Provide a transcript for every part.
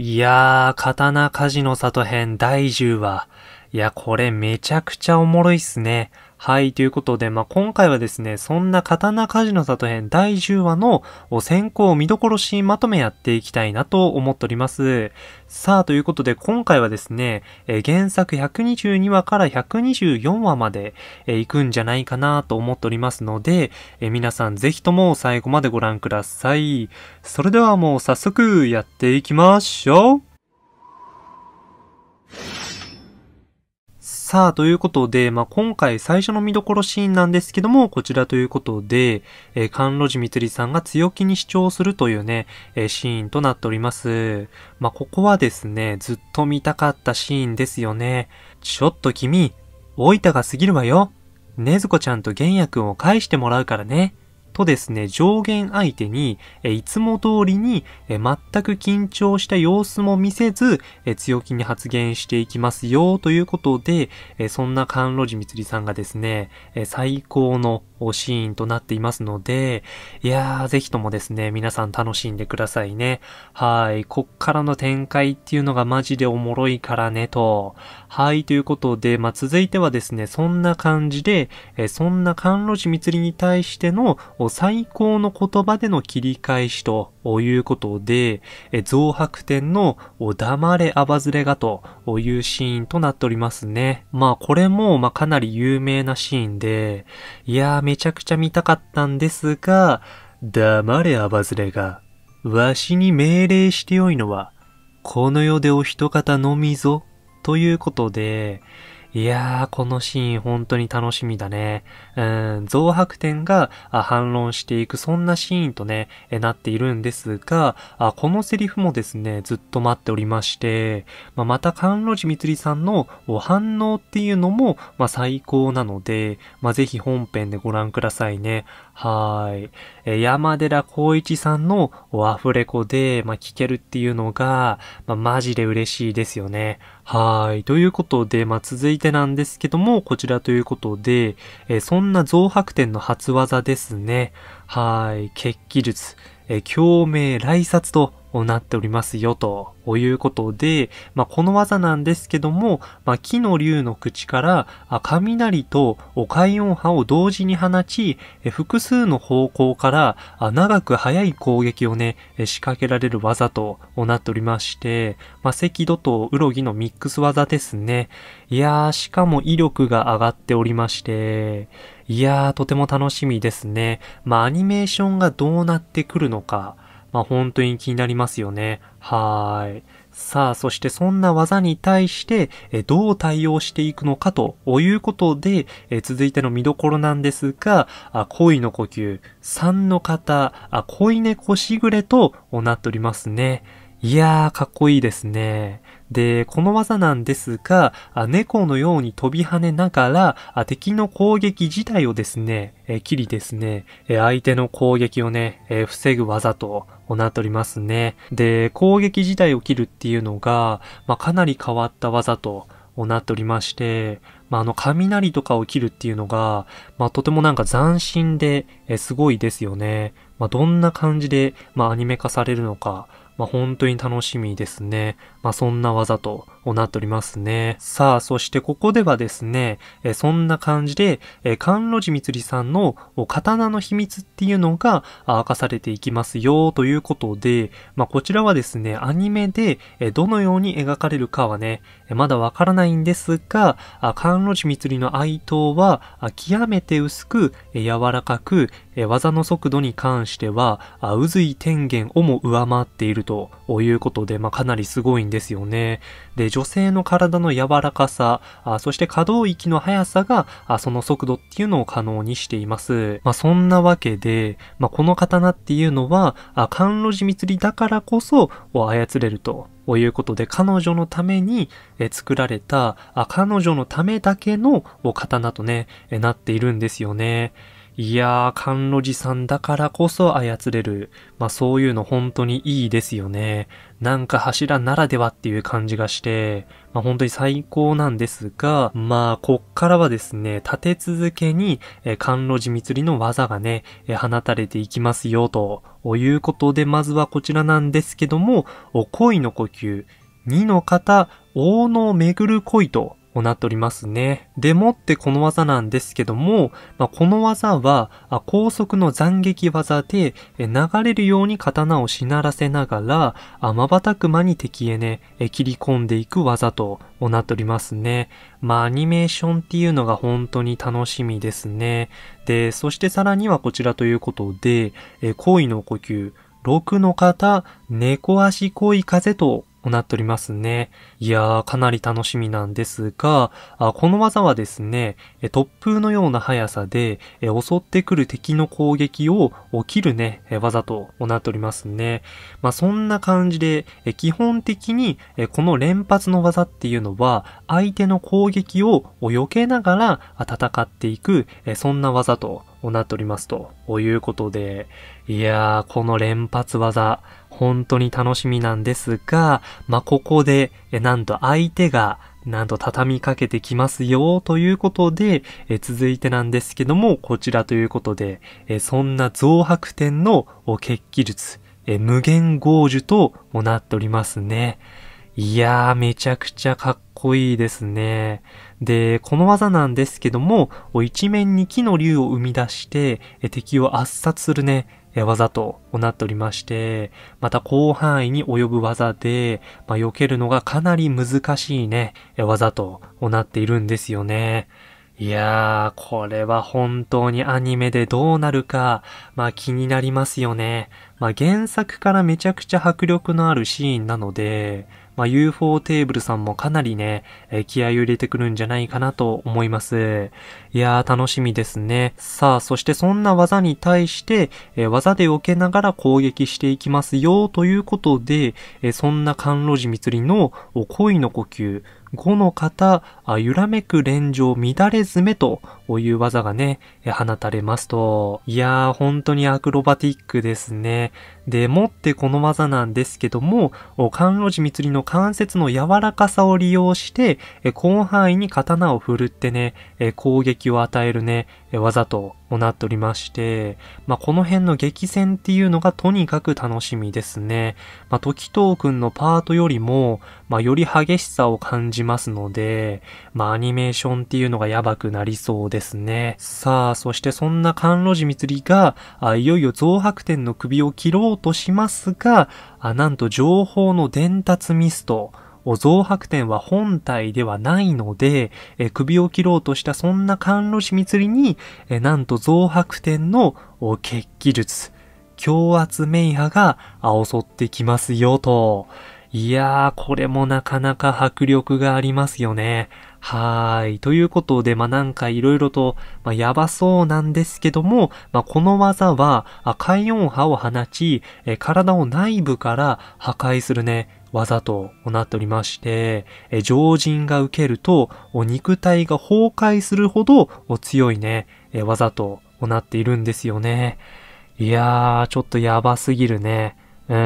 いやー、刀鍛冶の里編第10話。いや、これめちゃくちゃおもろいっすね。はい、ということで、まあ、今回はですね、そんな刀鍛冶の里編第10話の先行見どころシーンまとめやっていきたいなと思っております。さあ、ということで今回はですね、えー、原作122話から124話まで、えー、行くんじゃないかなと思っておりますので、えー、皆さんぜひとも最後までご覧ください。それではもう早速やっていきましょうさあ、ということで、まあ、今回最初の見どころシーンなんですけども、こちらということで、えー、関路寺光さんが強気に主張するというね、えー、シーンとなっております。まあ、ここはですね、ずっと見たかったシーンですよね。ちょっと君、大分が過ぎるわよ。ねずこちゃんと玄也くんを返してもらうからね。とですね、上限相手に、えいつも通りに、え全く緊張した様子も見せず、え強気に発言していきますよ、ということで、えそんな関路寺光さんがですね、え最高のシーンとなっていますので、いやー、ぜひともですね、皆さん楽しんでくださいね。はい、こっからの展開っていうのがマジでおもろいからね、と。はい、ということで、まあ、続いてはですね、そんな感じで、えそんな関路寺光に対しての最高の言葉での切り返しということで、増白天のお黙れあばずれがというシーンとなっておりますね。まあこれも、まあかなり有名なシーンで、いやーめちゃくちゃ見たかったんですが、黙れあばずれが、わしに命令してよいのは、この世でお人方のみぞ、ということで、いやー、このシーン本当に楽しみだね。うん、増白点が反論していく、そんなシーンとね、なっているんですが、あこのセリフもですね、ずっと待っておりまして、まあ、また、関路寺光さんの反応っていうのも、まあ、最高なので、まあ、ぜひ本編でご覧くださいね。はい。え山寺宏一さんのアフレコで、まあ、聞けるっていうのが、まあ、マジで嬉しいですよね。はい。ということで、まあ、続いてなんですけども、こちらということで、えそんな増白点の初技ですね。はい。血気術、え共鳴、来殺と、をなっておりますよ、ということで、まあ、この技なんですけども、まあ、木の竜の口から、雷と海音波を同時に放ち、複数の方向から、長く速い攻撃をね、仕掛けられる技となっておりまして、まあ、赤土とウロギのミックス技ですね。いやー、しかも威力が上がっておりまして、いやー、とても楽しみですね。まあ、アニメーションがどうなってくるのか、まあ、本当に気になりますよね。はーい。さあ、そしてそんな技に対して、えどう対応していくのかということで、え続いての見どころなんですが、あ恋の呼吸、3の方、あ恋猫しぐれとなっておりますね。いやー、かっこいいですね。で、この技なんですが、猫のように飛び跳ねながら、敵の攻撃自体をですね、えきりですね、え相手の攻撃をね、え防ぐ技となっておりますね。で、攻撃自体を切るっていうのが、まあ、かなり変わった技となっておりまして、まあ、あの、雷とかを切るっていうのが、まあ、とてもなんか斬新で、えすごいですよね。まあ、どんな感じで、まあ、アニメ化されるのか、まあ、本当に楽しみですね。まあ、そんな技となっておりますね。さあ、そしてここではですね、えそんな感じで、え関路寺光さんの刀の秘密っていうのが明かされていきますよということで、まあ、こちらはですね、アニメで、えどのように描かれるかはね、まだわからないんですが、関路寺光の哀悼は極めて薄く、柔らかく、技の速度に関しては、渦井天元をも上回っているということで、まあ、かなりすごいんですよね。で、女性の体の柔らかさ、あそして可動域の速さがあ、その速度っていうのを可能にしています。まあ、そんなわけで、まあ、この刀っていうのは、あ甘露寺光だからこそを操れるとということで、彼女のために作られた、彼女のためだけの刀とね、なっているんですよね。いやー、甘露寺さんだからこそ操れる。まあそういうの本当にいいですよね。なんか柱ならではっていう感じがして、まあ本当に最高なんですが、まあこっからはですね、立て続けに、え甘露寺祭りの技がね、え放たれていきますよと。いうことで、まずはこちらなんですけども、恋の呼吸、2の方、王の巡る恋となっておりますね。でもってこの技なんですけども、まあ、この技は高速の斬撃技で流れるように刀をしならせながら、瞬く間に敵へね、切り込んでいく技となっておりますね。まあ、アニメーションっていうのが本当に楽しみですね。で、そしてさらにはこちらということで、え恋の呼吸、6の方、猫足恋風となっておりますね。いやー、かなり楽しみなんですが、あこの技はですね、突風のような速さで、襲ってくる敵の攻撃を切るね、技となっておりますね。まあ、そんな感じで、基本的に、この連発の技っていうのは、相手の攻撃を避けながら戦っていく、そんな技となっておりますということで、いやー、この連発技、本当に楽しみなんですが、まあ、ここで、え、なんと相手が、なんと畳みかけてきますよ、ということで、え続いてなんですけども、こちらということで、えそんな増白点の決起術、え無限豪樹ともなっておりますね。いやー、めちゃくちゃかっこいいですね。で、この技なんですけども、一面に木の竜を生み出して、敵を圧殺するね、技となっておりまして、また広範囲に及ぶ技で、まあ、避けるのがかなり難しいね、技となっているんですよね。いやー、これは本当にアニメでどうなるか、まあ気になりますよね。まあ原作からめちゃくちゃ迫力のあるシーンなので、まあ、UFO テーブルさんもかなりね、え気合を入れてくるんじゃないかなと思います。いやー、楽しみですね。さあ、そしてそんな技に対して、え技で避けながら攻撃していきますよ、ということで、えそんな甘露寺光の恋の呼吸、5の方、揺らめく連城乱れめという技がね、放たれますと、いやー本当にアクロバティックですね。で、もってこの技なんですけども、関路寺光の関節の柔らかさを利用して、広範囲に刀を振るってね、攻撃を与えるね、技となっておりまして、まあ、この辺の激戦っていうのがとにかく楽しみですね。まあ、時藤くんのパートよりも、まあ、より激しさを感じますので、まあ、アニメーションっていうのがやばくなりそうですね。さあ、そしてそんな甘路寺光が、いよいよ増白天の首を切ろうとしますが、なんと情報の伝達ミスト。増白天は本体ではないので、首を切ろうとしたそんな関路寺光に、なんと増白天の決起術、強圧明波が襲ってきますよと。いやー、これもなかなか迫力がありますよね。はい。ということで、まあ、なんか色々と、まあ、やばそうなんですけども、まあ、この技は、海音波を放ち、え体を内部から破壊するね、技となっておりまして、え常人が受けると、肉体が崩壊するほどお、強いね、え技となっているんですよね。いやー、ちょっとやばすぎるね。うー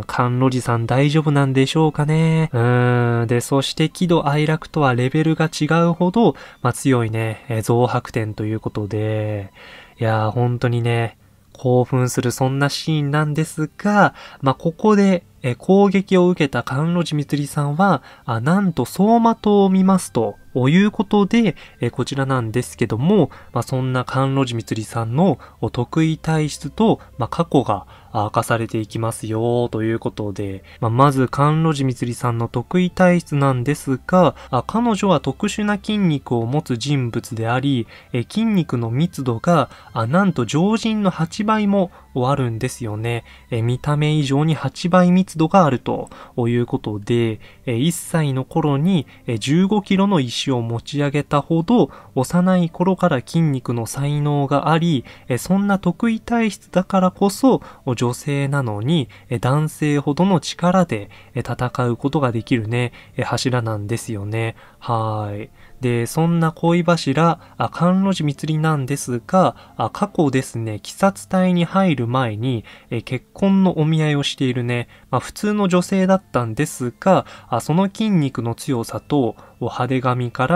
ん、甘露寺さん大丈夫なんでしょうかね。うーん、で、そして喜怒哀楽とはレベルが違うほど、まあ、強いね、え増白点ということで、いやー、本当にね、興奮するそんなシーンなんですが、まあ、ここで、え攻撃を受けた甘露寺光さんは、あ、なんと相馬灯を見ますと、ということで、えこちらなんですけども、まあ、そんな関路寺光さんの得意体質と、まあ、過去が明かされていきますよ、ということで、まあ、まず関路寺光さんの得意体質なんですが、あ彼女は特殊な筋肉を持つ人物であり、え筋肉の密度があ、なんと常人の8倍もあるんですよね。え見た目以上に8倍密度があるということで、え1歳の頃に15キロの石子を持ち上げたほど幼い頃から筋肉の才能があり、そんな得意体質だからこそ女性なのに男性ほどの力で戦うことができるね、柱なんですよね。はい。で、そんな恋柱、関路寺光なんですが、過去ですね、鬼殺隊に入る前に、結婚のお見合いをしているね、まあ、普通の女性だったんですが、その筋肉の強さと、派手髪か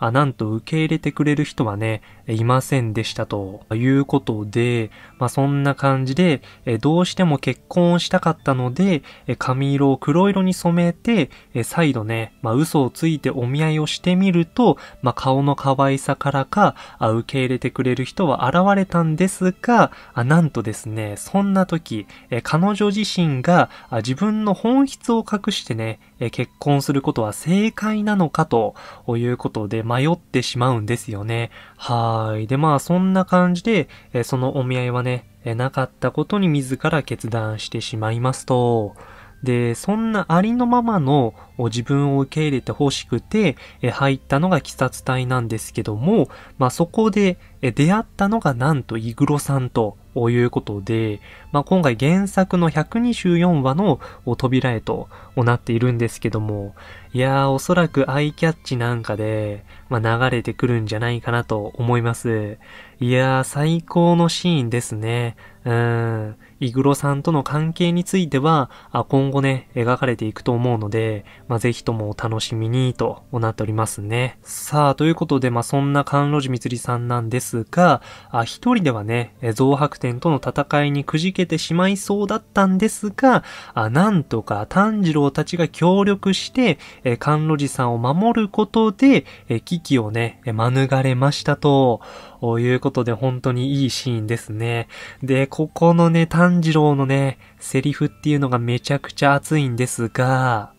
ら、なんと受け入れてくれる人はね、いませんでしたということで、まあ、そんな感じで、どうしても結婚をしたかったので、髪色を黒色に染めて、再度ね、まあ、嘘をついてお見合いをしてみると、まあ、顔の可愛さからかあ、受け入れてくれる人は現れたんですが、あなんとですね、そんな時、え彼女自身があ自分の本質を隠してね、え結婚することは正解なのかということで迷ってしまうんですよね。はい。で、まあそんな感じで、えそのお見合いはね、えなかったことに自ら決断してしまいますと、で、そんなありのままの自分を受け入れて欲しくて、え入ったのが鬼殺隊なんですけども、まあ、そこで出会ったのがなんとイグロさんということで、まあ、今回原作の124話の扉へとなっているんですけども、いやーおそらくアイキャッチなんかで、まあ、流れてくるんじゃないかなと思います。いやー最高のシーンですね。うん。イグロさんとの関係については、今後ね、描かれていくと思うので、まあ、ぜひともお楽しみにとなっておりますね。さあ、ということで、まあ、そんな関路寺光さんなんですが、一人ではね、増白天との戦いにくじけけてしまいそうだったんですが、あなんとか炭治郎たちが協力して、え甘露寺さんを守ることで、え危機をね、免れましたと。いうことで本当にいいシーンですね。で、ここのね、炭治郎のね、セリフっていうのがめちゃくちゃ熱いんですが、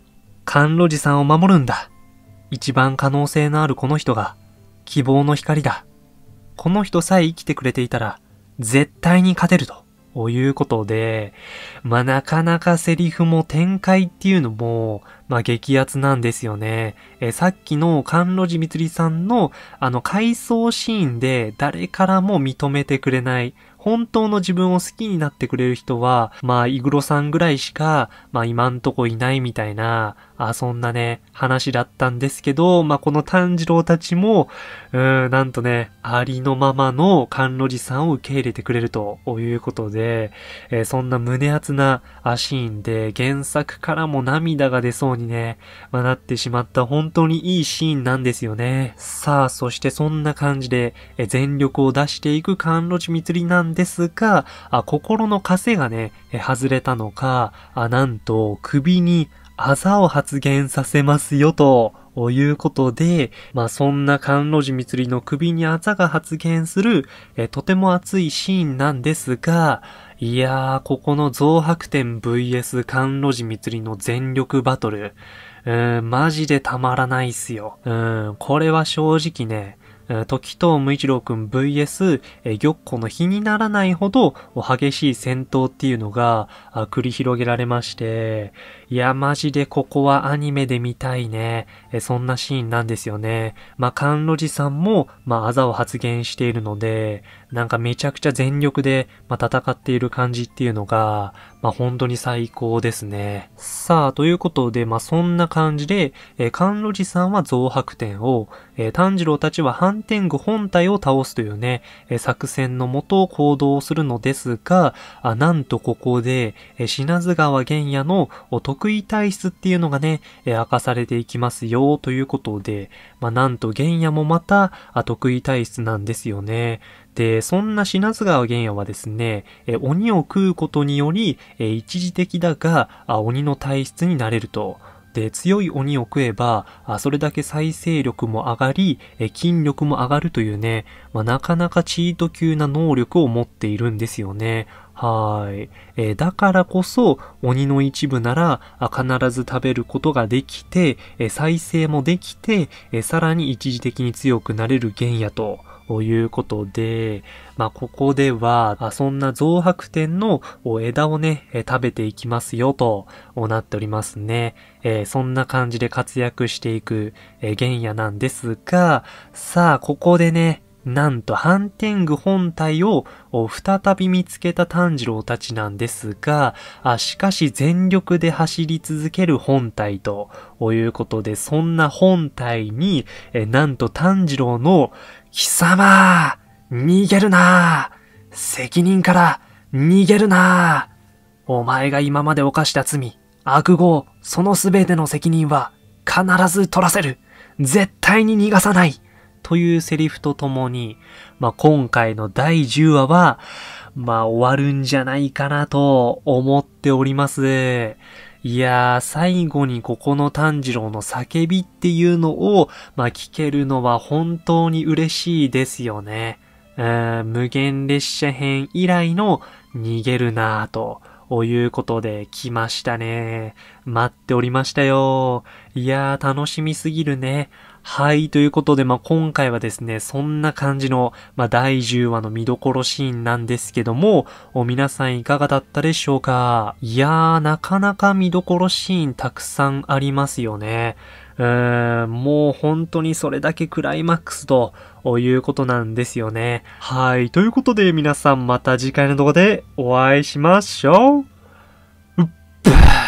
甘露寺さんを守るんだ。一番可能性のあるこの人が、希望の光だ。この人さえ生きてくれていたら、絶対に勝てると。ということで、まあ、なかなかセリフも展開っていうのも、まあ、激アツなんですよね。えさっきの甘露寺みつりさんの、あの、回想シーンで誰からも認めてくれない、本当の自分を好きになってくれる人は、まあ、イグロさんぐらいしか、まあ、今んとこいないみたいな、あそんなね、話だったんですけど、まあ、この炭治郎たちも、うん、なんとね、ありのままの甘露寺さんを受け入れてくれるということで、えー、そんな胸熱なシーンで、原作からも涙が出そうにね、まあ、なってしまった本当にいいシーンなんですよね。さあ、そしてそんな感じで、えー、全力を出していく甘露寺つりなんですが、あ心の枷がね、えー、外れたのか、あなんと首にあざを発言させますよと、いうことで、まあ、そんなジ・ミ寺光の首にあざが発言する、えとても熱いシーンなんですが、いやー、ここの増白点 VS ジ・ミ寺光の全力バトル、うん、マジでたまらないっすよ。うん、これは正直ね、時藤無一郎くん VS 玉子の比にならないほど激しい戦闘っていうのが繰り広げられまして、いや、マジでここはアニメで見たいね。そんなシーンなんですよね。まあ、ンロジさんも、まあ、あざを発言しているので、なんかめちゃくちゃ全力で、まあ、戦っている感じっていうのが、まあ、本当に最高ですね。さあ、ということで、まあ、そんな感じで、えー、関路寺さんは増白点を、えー、炭治郎たちは反転具本体を倒すというね、えー、作戦のもと行動するのですが、あなんとここで、えー、品津川玄也の得意体質っていうのがね、えー、明かされていきますよ、ということで、まあ、なんと玄也もまた、得意体質なんですよね。で、そんな品津川玄也はですね、え鬼を食うことにより、え一時的だがあ、鬼の体質になれると。で、強い鬼を食えば、あそれだけ再生力も上がり、え筋力も上がるというね、まあ、なかなかチート級な能力を持っているんですよね。はい。えだからこそ、鬼の一部なら、必ず食べることができて、え再生もできて、えさらに一時的に強くなれる原野と。ということで、まあ、ここでは、そんな増白天の枝をね、食べていきますよとなっておりますね。えー、そんな感じで活躍していく、えー、原野なんですが、さあ、ここでね、なんと、ハンテング本体を再び見つけた炭治郎たちなんですが、しかし全力で走り続ける本体ということで、そんな本体に、なんと炭治郎の貴様、逃げるな責任から逃げるなお前が今まで犯した罪、悪号、その全ての責任は必ず取らせる絶対に逃がさないというセリフとともに、まあ、今回の第10話は、まあ、終わるんじゃないかなと思っております。いやー、最後にここの炭治郎の叫びっていうのを、まあ、聞けるのは本当に嬉しいですよね。無限列車編以来の逃げるなぁと。いうことで来ましたね。待っておりましたよ。いやー楽しみすぎるね。はい、ということで、まあ、今回はですね、そんな感じの、まあ、第10話の見どころシーンなんですけども、お皆さんいかがだったでしょうかいやー、なかなか見どころシーンたくさんありますよね。うーん、もう本当にそれだけクライマックスということなんですよね。はい、ということで皆さんまた次回の動画でお会いしましょう。うっばー